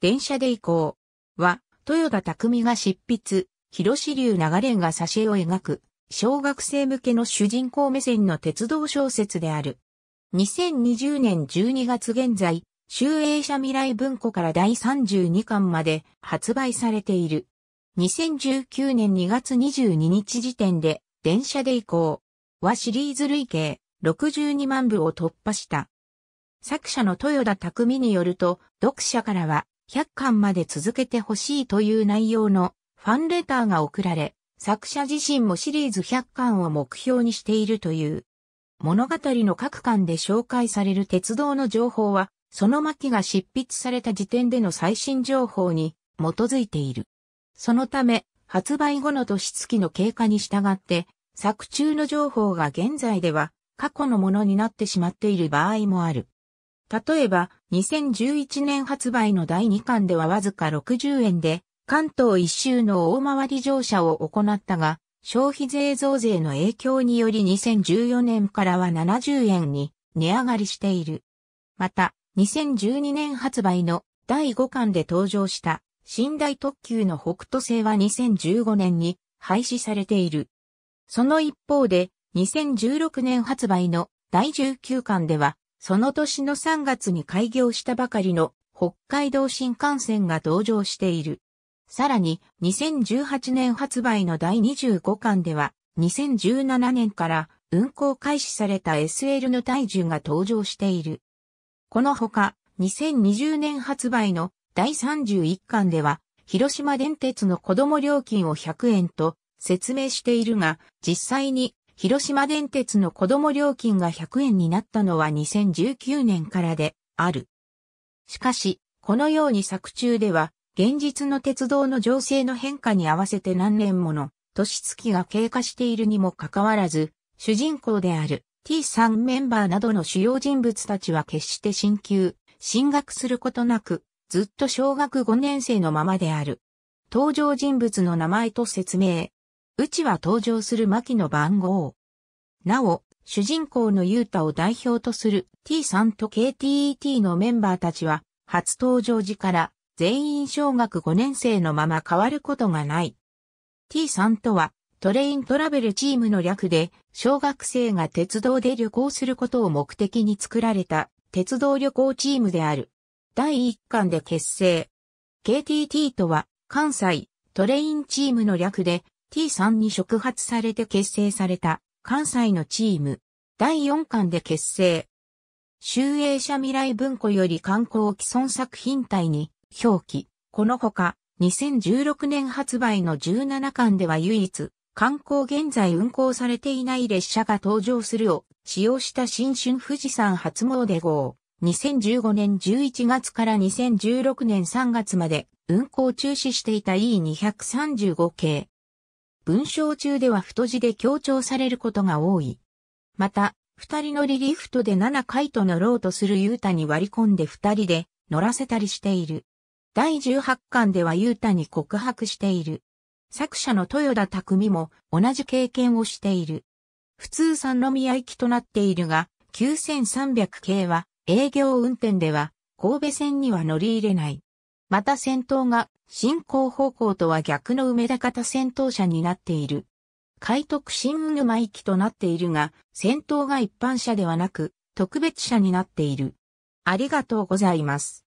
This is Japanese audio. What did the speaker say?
電車で行こう。は、豊田匠が執筆、広志流流れんがし絵を描く、小学生向けの主人公目線の鉄道小説である。2020年12月現在、集英社未来文庫から第32巻まで発売されている。2019年2月22日時点で、電車で行こう。はシリーズ累計62万部を突破した。作者の豊田匠によると、読者からは100巻まで続けてほしいという内容のファンレターが送られ、作者自身もシリーズ100巻を目標にしているという。物語の各巻で紹介される鉄道の情報は、その巻が執筆された時点での最新情報に基づいている。そのため、発売後の年月の経過に従って、作中の情報が現在では過去のものになってしまっている場合もある。例えば、2011年発売の第2巻ではわずか60円で、関東一周の大回り乗車を行ったが、消費税増税の影響により2014年からは70円に値上がりしている。また、2012年発売の第5巻で登場した寝台特急の北斗星は2015年に廃止されている。その一方で、2016年発売の第19巻ではその年の3月に開業したばかりの北海道新幹線が登場している。さらに、2018年発売の第25巻では、2017年から運行開始された SL の体重が登場している。このほか、2020年発売の第31巻では、広島電鉄の子供料金を100円と説明しているが、実際に広島電鉄の子供料金が100円になったのは2019年からである。しかし、このように作中では、現実の鉄道の情勢の変化に合わせて何年もの年月が経過しているにもかかわらず、主人公である T さんメンバーなどの主要人物たちは決して進級、進学することなく、ずっと小学5年生のままである。登場人物の名前と説明、うちは登場する牧の番号。なお、主人公のユータを代表とする T さんと KTET のメンバーたちは、初登場時から全員小学5年生のまま変わることがない。T さんとは、トレイントラベルチームの略で、小学生が鉄道で旅行することを目的に作られた鉄道旅行チームである。第1巻で結成。KTT とは、関西、トレインチームの略で、T3 に触発されて結成された関西のチーム、第4巻で結成。集英社未来文庫より観光既存作品体に表記。このほか、2016年発売の17巻では唯一、観光現在運行されていない列車が登場するを使用した新春富士山初詣号。2015年11月から2016年3月まで運行中止していた E235 系文章中では太字で強調されることが多い。また、二人のリリフトで7回と乗ろうとするユータに割り込んで二人で乗らせたりしている。第18巻ではユータに告白している。作者の豊田匠も同じ経験をしている。普通三宮行きとなっているが、9300系は営業運転では神戸線には乗り入れない。また戦闘が進行方向とは逆の埋め高戦闘車になっている。海徳新沼行きとなっているが、戦闘が一般車ではなく、特別車になっている。ありがとうございます。